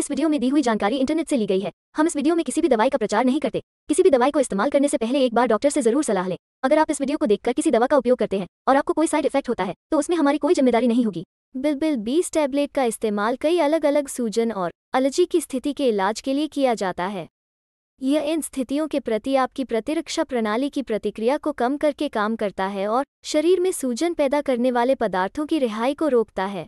इस वीडियो में दी हुई जानकारी इंटरनेट से ली गई है हम इस वीडियो में किसी भी दवाई का प्रचार नहीं करते किसी भी दवाई को इस्तेमाल करने से पहले एक बार डॉक्टर से जरूर सलाह लें अगर आप इस वीडियो को देखकर किसी दवा का उपयोग करते हैं और आपको कोई साइड इफेक्ट होता है तो उसमें हमारी कोई जिम्मेदारी नहीं होगी बिलबिल बीस टैबलेट का इस्तेमाल कई अलग अलग सूजन और एलर्जी की स्थिति के इलाज के लिए किया जाता है यह इन स्थितियों के प्रति आपकी प्रतिरक्षा प्रणाली की प्रतिक्रिया को कम करके काम करता है और शरीर में सूजन पैदा करने वाले पदार्थों की रिहाई को रोकता है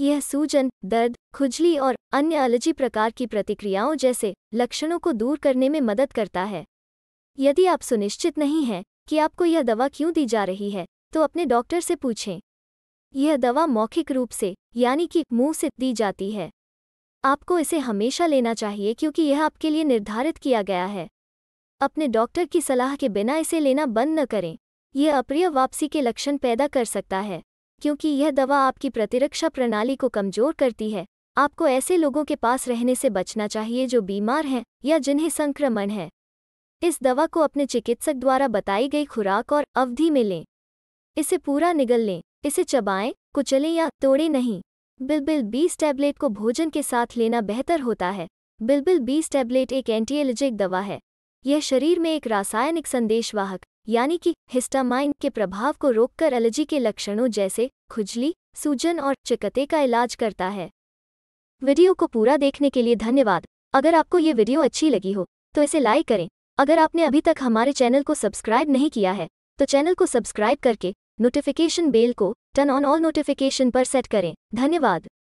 यह सूजन दर्द खुजली और अन्य एलर्जी प्रकार की प्रतिक्रियाओं जैसे लक्षणों को दूर करने में मदद करता है यदि आप सुनिश्चित नहीं हैं कि आपको यह दवा क्यों दी जा रही है तो अपने डॉक्टर से पूछें यह दवा मौखिक रूप से यानी कि मुंह से दी जाती है आपको इसे हमेशा लेना चाहिए क्योंकि यह आपके लिए निर्धारित किया गया है अपने डॉक्टर की सलाह के बिना इसे लेना बंद न करें यह अप्रिय वापसी के लक्षण पैदा कर सकता है क्योंकि यह दवा आपकी प्रतिरक्षा प्रणाली को कमजोर करती है आपको ऐसे लोगों के पास रहने से बचना चाहिए जो बीमार हैं या जिन्हें संक्रमण है इस दवा को अपने चिकित्सक द्वारा बताई गई खुराक और अवधि में लें इसे पूरा निगल लें इसे चबाएं कुचलें या तोड़ें नहीं बिलबिल बीस टैबलेट को भोजन के साथ लेना बेहतर होता है बिलबिल बीस टैबलेट एक एंटीएलर्जिक दवा है यह शरीर में एक रासायनिक संदेशवाहक यानी कि हिस्टामाइन के प्रभाव को रोककर एलर्जी के लक्षणों जैसे खुजली सूजन और चिकते का इलाज करता है वीडियो को पूरा देखने के लिए धन्यवाद अगर आपको ये वीडियो अच्छी लगी हो तो इसे लाइक करें अगर आपने अभी तक हमारे चैनल को सब्सक्राइब नहीं किया है तो चैनल को सब्सक्राइब करके नोटिफिकेशन बेल को टर्न ऑन ऑल नोटिफिकेशन पर सेट करें धन्यवाद